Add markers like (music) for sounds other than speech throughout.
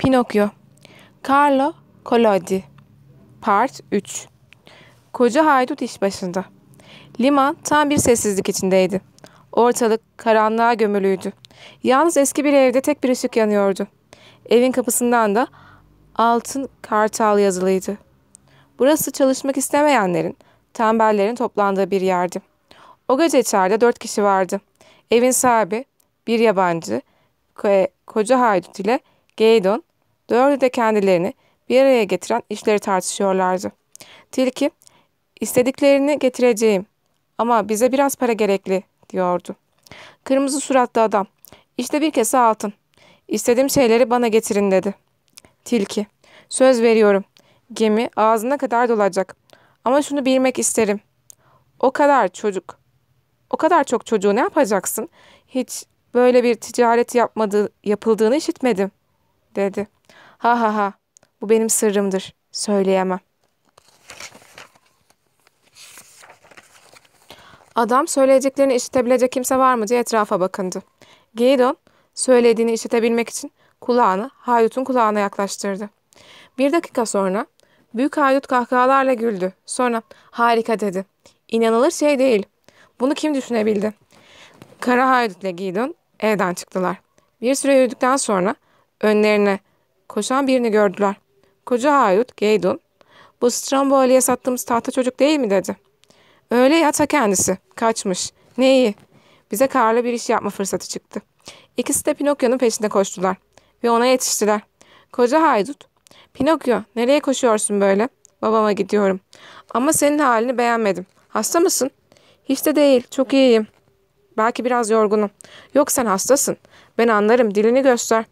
Pinokyo Carlo Collodi Part 3 Koca haydut iş başında. Liman tam bir sessizlik içindeydi. Ortalık karanlığa gömülüydü. Yalnız eski bir evde tek bir ışık yanıyordu. Evin kapısından da altın kartal yazılıydı. Burası çalışmak istemeyenlerin, tembellerin toplandığı bir yerdi. O gece içeride dört kişi vardı. Evin sahibi, bir yabancı, koca haydut ile Geydon Dördü de kendilerini bir araya getiren işleri tartışıyorlardı. Tilki, istediklerini getireceğim ama bize biraz para gerekli diyordu. Kırmızı suratlı adam, işte bir kese altın. İstediğim şeyleri bana getirin dedi. Tilki, söz veriyorum. Gemi ağzına kadar dolacak. Ama şunu bilmek isterim. O kadar çocuk. O kadar çok çocuğu ne yapacaksın? Hiç böyle bir ticaret yapmadığı, yapıldığını işitmedim, dedi. Ha ha ha. Bu benim sırrımdır. Söyleyemem. Adam söyleyeceklerini işitebilecek kimse var mı diye etrafa bakındı. Gidon, söylediğini işitebilmek için kulağını hayutun kulağına yaklaştırdı. Bir dakika sonra büyük hayut kahkahalarla güldü. Sonra harika dedi. İnanılır şey değil. Bunu kim düşünebildi? Kara hayut ile Gidon evden çıktılar. Bir süre yürüdükten sonra önlerine Koşan birini gördüler. Koca Hayut, Geydun, bu Stramboli'ye sattığımız tahta çocuk değil mi dedi. Öyle ya ta kendisi. Kaçmış. Ne iyi. Bize karlı bir iş yapma fırsatı çıktı. İkisi de Pinokyo'nun peşinde koştular. Ve ona yetiştiler. Koca haydut. Pinokyo nereye koşuyorsun böyle? Babama gidiyorum. Ama senin halini beğenmedim. Hasta mısın? Hiç de değil. Çok iyiyim. Belki biraz yorgunum. Yok sen hastasın. Ben anlarım. Dilini göster.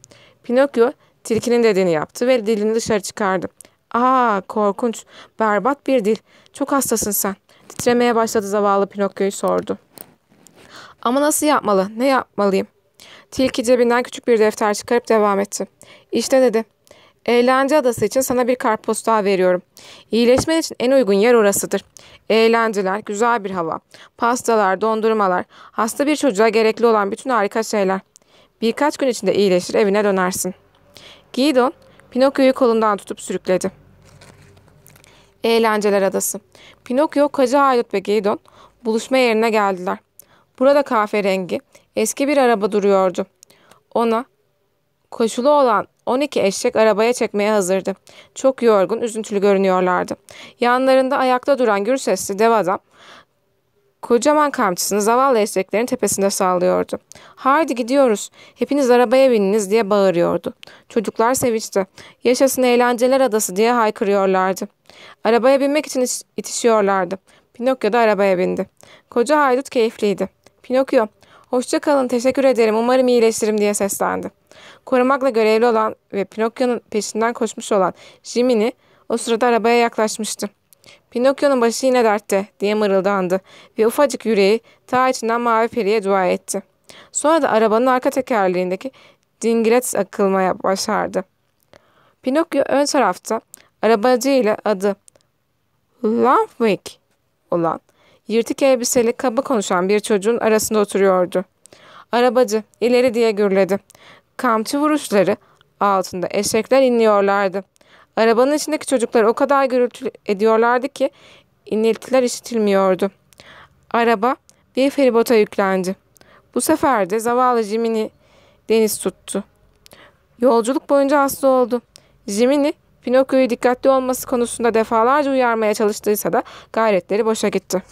Pinokyo Tilkinin dediğini yaptı ve dilini dışarı çıkardı. Aa korkunç, berbat bir dil. Çok hastasın sen. Titremeye başladı zavallı Pinokyo'yu sordu. Ama nasıl yapmalı, ne yapmalıyım? Tilki cebinden küçük bir defter çıkarıp devam etti. İşte dedi. Eğlence adası için sana bir kartpostal veriyorum. İyileşmen için en uygun yer orasıdır. Eğlenceler, güzel bir hava, pastalar, dondurmalar, hasta bir çocuğa gerekli olan bütün harika şeyler. Birkaç gün içinde iyileşir evine dönersin.'' Guido, Pinokyo'yu kolundan tutup sürükledi. Eğlenceler Adası Pinokyo, Kacı Haydut ve Guido buluşma yerine geldiler. Burada kahverengi, eski bir araba duruyordu. Ona koşulu olan 12 eşek arabaya çekmeye hazırdı. Çok yorgun, üzüntülü görünüyorlardı. Yanlarında ayakta duran gür sesli dev adam Kocaman kamçısını zavallı esneklerin tepesinde sallıyordu. ''Haydi gidiyoruz. Hepiniz arabaya bininiz.'' diye bağırıyordu. Çocuklar sevinçti. ''Yaşasın eğlenceler adası.'' diye haykırıyorlardı. Arabaya binmek için itişiyorlardı. Pinokyo da arabaya bindi. Koca haydut keyifliydi. Pinokyo, hoşça kalın, teşekkür ederim, umarım iyileşirim diye seslendi. Korumakla görevli olan ve Pinokyo'nun peşinden koşmuş olan Jiminy o sırada arabaya yaklaşmıştı. Pinokyo'nun başı yine dertte diye mırıldandı ve ufacık yüreği ta içinden mavi periye dua etti. Sonra da arabanın arka tekerleğindeki dingilet akılmaya başardı. Pinokyo ön tarafta arabacı ile adı Lampwick olan yırtık elbiseli kaba konuşan bir çocuğun arasında oturuyordu. Arabacı ileri diye gürledi. Kamçı vuruşları altında eşekler inliyorlardı. Arabanın içindeki çocuklar o kadar gürültü ediyorlardı ki iniltiler işitilmiyordu. Araba bir feribota yüklendi. Bu sefer de zavallı Jimini deniz tuttu. Yolculuk boyunca hasta oldu. Jimini Pinokyo'yu dikkatli olması konusunda defalarca uyarmaya çalıştıysa da gayretleri boşa gitti.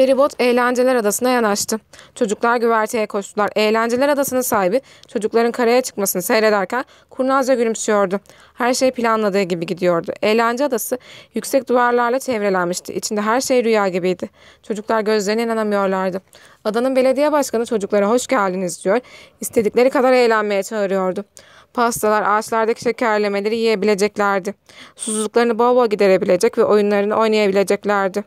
Feribot Eğlenceler Adası'na yanaştı. Çocuklar güverteye koştular. Eğlenceler Adası'nın sahibi çocukların karaya çıkmasını seyrederken kurnazca gülümsüyordu. Her şey planladığı gibi gidiyordu. Eğlence Adası yüksek duvarlarla çevrelenmişti. İçinde her şey rüya gibiydi. Çocuklar gözlerine inanamıyorlardı. Adanın belediye başkanı çocuklara hoş geldiniz diyor. İstedikleri kadar eğlenmeye çağırıyordu. Pastalar, ağaçlardaki şekerlemeleri yiyebileceklerdi. Susuzluklarını bol bol giderebilecek ve oyunlarını oynayabileceklerdi.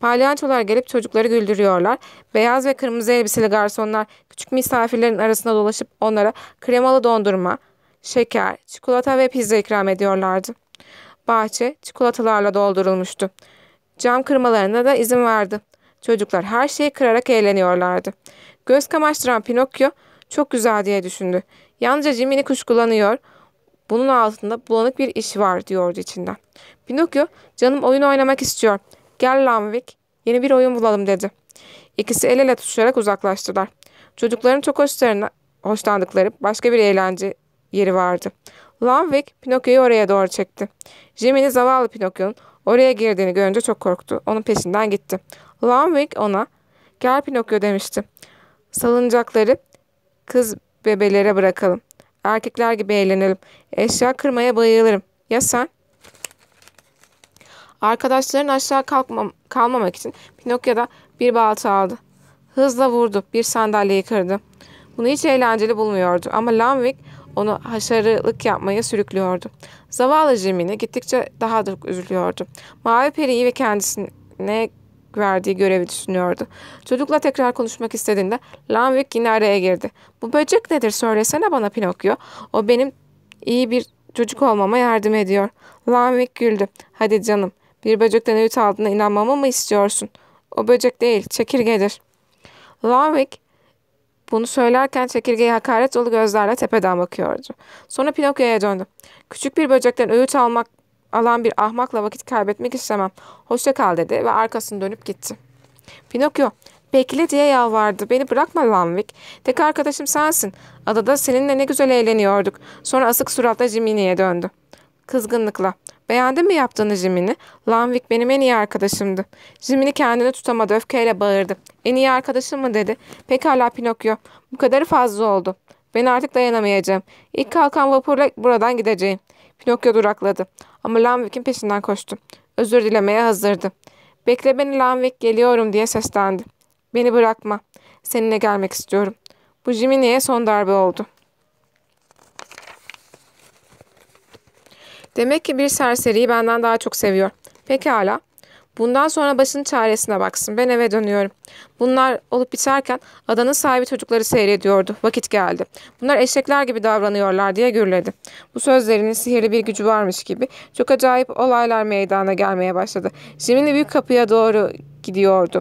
Palyaçolar gelip çocukları güldürüyorlar. Beyaz ve kırmızı elbiseli garsonlar küçük misafirlerin arasında dolaşıp onlara kremalı dondurma, şeker, çikolata ve pizza ikram ediyorlardı. Bahçe çikolatalarla doldurulmuştu. Cam kırmalarına da izin verdi. Çocuklar her şeyi kırarak eğleniyorlardı. Göz kamaştıran Pinokyo çok güzel diye düşündü. Yalnızca Jimmy'ni kuşkulanıyor. Bunun altında bulanık bir iş var diyordu içinden. Pinokyo canım oyun oynamak istiyor. Gel Lanvik, yeni bir oyun bulalım dedi. İkisi el ele tutuşarak uzaklaştılar. Çocukların çok hoşlarına, hoşlandıkları başka bir eğlence yeri vardı. Lanvik, Pinokyo'yu oraya doğru çekti. Jimmy'nin zavallı Pinokyo'nun oraya girdiğini görünce çok korktu. Onun peşinden gitti. Lanvik ona, gel Pinokyo demişti. Salıncakları kız bebelere bırakalım. Erkekler gibi eğlenelim. Eşya kırmaya bayılırım. Ya sen? Arkadaşların aşağı kalkmam kalmamak için da bir balta aldı. Hızla vurdu, bir sandalyeyi kırdı. Bunu hiç eğlenceli bulmuyordu ama Lanwick onu haşarılık yapmaya sürüklüyordu. Zavallı Jiminy gittikçe daha da üzülüyordu. Mavi periyi ve kendisine verdiği görevi düşünüyordu. Çocukla tekrar konuşmak istediğinde Lanvik yine araya girdi. Bu böcek nedir söylesene bana Pinokyo. O benim iyi bir çocuk olmama yardım ediyor. Lanvik güldü. Hadi canım bir böcekten öğüt aldığına inanmamı mı istiyorsun? O böcek değil, çekirgedir. Larwick bunu söylerken çekirgeye hakaret dolu gözlerle tepeden bakıyordu. Sonra Pinokyo'ya döndü. Küçük bir böcekten öğüt almak alan bir ahmakla vakit kaybetmek istemem. Hoşça kal dedi ve arkasını dönüp gitti. Pinokyo, bekle diye yalvardı. Beni bırakma Lanvik. Tek arkadaşım sensin. Adada seninle ne güzel eğleniyorduk. Sonra asık suratla Jiminy'ye döndü. Kızgınlıkla. Beğendin mi yaptığını Jimmy'ni? Lanvik benim en iyi arkadaşımdı. Jimmy'ni kendine tutamadı öfkeyle bağırdı. En iyi arkadaşım mı dedi. Pekala Pinokyo. Bu kadarı fazla oldu. Ben artık dayanamayacağım. İlk kalkan vapurla buradan gideceğim. Pinokyo durakladı. Ama Lanwick'in peşinden koştu. Özür dilemeye hazırdı. Bekle beni Lanvik geliyorum diye seslendi. Beni bırakma. Seninle gelmek istiyorum. Bu Jimmy'niye son darbe oldu.'' Demek ki bir serseriyi benden daha çok seviyor. Pekala. Bundan sonra başının çaresine baksın. Ben eve dönüyorum. Bunlar olup biterken adanın sahibi çocukları seyrediyordu. Vakit geldi. Bunlar eşekler gibi davranıyorlar diye gürledi. Bu sözlerinin sihirli bir gücü varmış gibi çok acayip olaylar meydana gelmeye başladı. Jimin'le büyük kapıya doğru gidiyordu.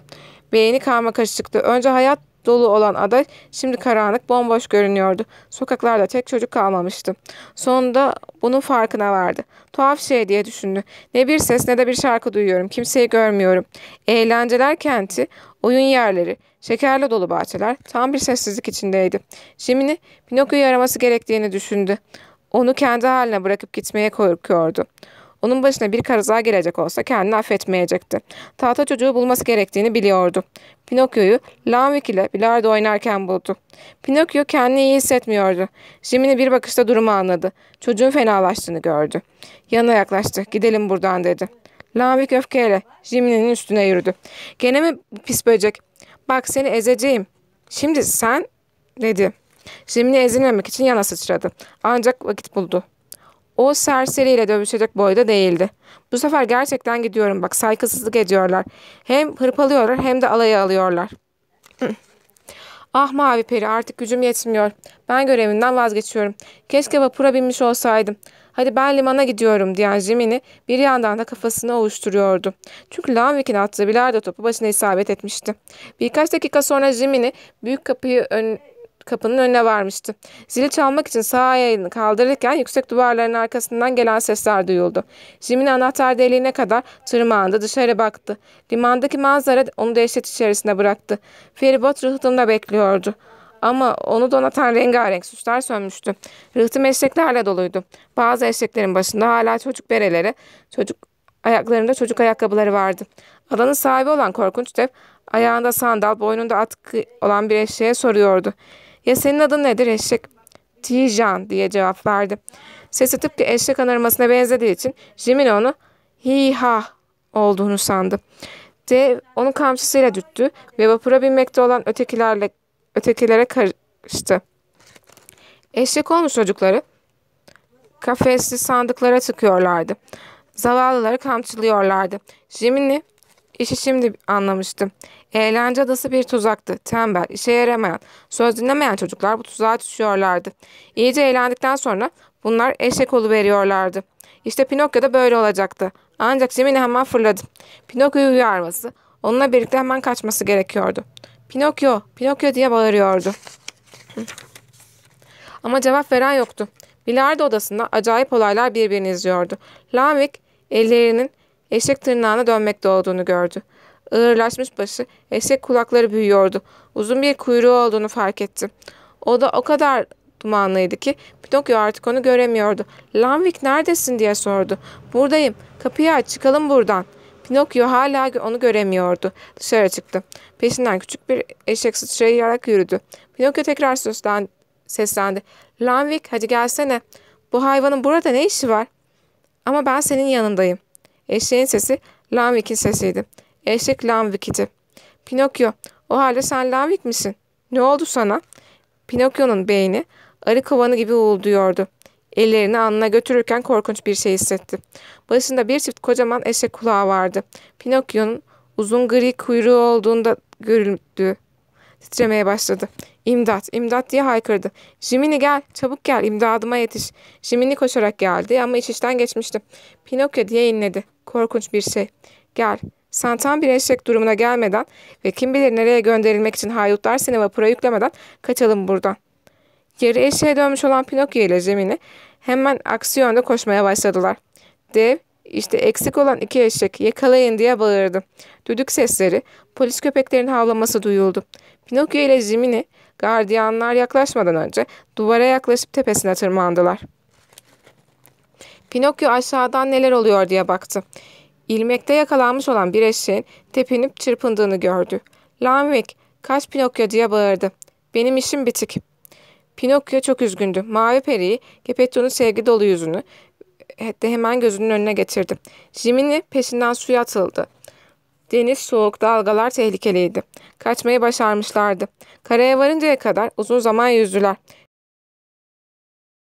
Beğeni karma karışıktı. Önce hayat dolu olan ada şimdi karanlık, bomboş görünüyordu. Sokaklarda tek çocuk kalmamıştı. Sonunda bunun farkına vardı. Tuhaf şey diye düşündü. Ne bir ses ne de bir şarkı duyuyorum. Kimseyi görmüyorum. Eğlenceler kenti, oyun yerleri, şekerle dolu bahçeler tam bir sessizlik içindeydi. Jiminy Pinokyo'yu araması gerektiğini düşündü. Onu kendi haline bırakıp gitmeye korkuyordu. Onun başına bir karıza gelecek olsa kendini affetmeyecekti. Tahta çocuğu bulması gerektiğini biliyordu. Pinokyo'yu Lamvik ile bilardo oynarken buldu. Pinokyo kendini iyi hissetmiyordu. Jimmy'nin bir bakışta durumu anladı. Çocuğun fenalaştığını gördü. Yanına yaklaştı. Gidelim buradan dedi. Lamvik öfkeyle Jimmy'nin üstüne yürüdü. Gene mi pis böcek? Bak seni ezeceğim. Şimdi sen dedi. Jimmy'ni ezilmemek için yana sıçradı. Ancak vakit buldu. O serseriyle dövüşecek boyda değildi. Bu sefer gerçekten gidiyorum bak saygısızlık ediyorlar. Hem hırpalıyorlar hem de alayı alıyorlar. (clears throat) ah mavi peri artık gücüm yetmiyor. Ben görevimden vazgeçiyorum. Keşke vapura binmiş olsaydım. Hadi ben limana gidiyorum diyen Jiminy bir yandan da kafasını ovuşturuyordu. Çünkü Lanwick'in attığı bilardo topu başına isabet etmişti. Birkaç dakika sonra Jiminy büyük kapıyı ön, kapının önüne varmıştı. Zili çalmak için sağ ayağını kaldırırken yüksek duvarların arkasından gelen sesler duyuldu. Jim'in anahtar deliğine kadar tırmandı dışarı baktı. Limandaki manzara onu dehşet içerisine bıraktı. Feribot rıhtımda bekliyordu. Ama onu donatan rengarenk süsler sönmüştü. Rıhtım eşeklerle doluydu. Bazı eşeklerin başında hala çocuk bereleri, çocuk ayaklarında çocuk ayakkabıları vardı. Adanın sahibi olan korkunç dev ayağında sandal, boynunda atkı olan bir eşeğe soruyordu. Ya senin adın nedir eşek? Tijan diye cevap verdi. Sesi tıpkı eşek anırmasına benzediği için Jimin onu hiha olduğunu sandı. Dev onu kamçısıyla düttü ve vapura binmekte olan ötekilerle ötekilere karıştı. Eşek olmuş çocukları kafesli sandıklara tıkıyorlardı. Zavallıları kamçılıyorlardı. Jimin'i işi şimdi anlamıştı. Eğlence adası bir tuzaktı. Tembel, işe yaramayan, söz dinlemeyen çocuklar bu tuzağa düşüyorlardı. İyice eğlendikten sonra bunlar eşek olu veriyorlardı. İşte Pinokyo da böyle olacaktı. Ancak Jiminy hemen fırladı. Pinokyo'yu uyarması, onunla birlikte hemen kaçması gerekiyordu. Pinokyo, Pinokyo diye bağırıyordu. Ama cevap veren yoktu. Bilardo odasında acayip olaylar birbirini izliyordu. Lamik ellerinin eşek tırnağına dönmekte olduğunu gördü. Ağırlaşmış başı, eşek kulakları büyüyordu. Uzun bir kuyruğu olduğunu fark ettim. O da o kadar dumanlıydı ki Pinokyo artık onu göremiyordu. Lanvik neredesin diye sordu. Buradayım. Kapıyı aç çıkalım buradan. Pinokyo hala onu göremiyordu. Dışarı çıktı. Peşinden küçük bir eşek sıçrayarak yürüdü. Pinokyo tekrar seslendi. seslendi. Lanvik hadi gelsene. Bu hayvanın burada ne işi var? Ama ben senin yanındayım. Eşeğin sesi Lanvik'in sesiydi. Eşek Lanvik idi. Pinokyo, o halde sen Lanvik misin? Ne oldu sana? Pinokyo'nun beyni arı kovanı gibi uğulduyordu. Ellerini alnına götürürken korkunç bir şey hissetti. Başında bir çift kocaman eşek kulağı vardı. Pinokyo'nun uzun gri kuyruğu olduğunda görüldü. Titremeye başladı. İmdat, imdat diye haykırdı. Jimini gel, çabuk gel, imdadıma yetiş. Jimini koşarak geldi ama iç işten geçmişti. Pinokyo diye inledi. Korkunç bir şey. Gel, Santan bir eşek durumuna gelmeden ve kim bilir nereye gönderilmek için hayutlar sinema para yüklemeden kaçalım buradan. Yarı eşeğe dönmüş olan Pinokyo ile Cemile hemen aksi yönde koşmaya başladılar. Dev, işte eksik olan iki eşek yakalayın diye bağırdı. Düdük sesleri, polis köpeklerin havlaması duyuldu. Pinokyo ile Jiminy gardiyanlar yaklaşmadan önce duvara yaklaşıp tepesine tırmandılar. Pinokyo aşağıdan neler oluyor diye baktı. İlmekte yakalanmış olan bir eşeğin tepinip çırpındığını gördü. Lanvik, kaç Pinokyo diye bağırdı. Benim işim bitik. Pinokyo çok üzgündü. Mavi periyi, Geppetto'nun sevgi dolu yüzünü de hemen gözünün önüne getirdi. Jiminy peşinden suya atıldı. Deniz soğuk, dalgalar tehlikeliydi. Kaçmayı başarmışlardı. Karaya varıncaya kadar uzun zaman yüzdüler.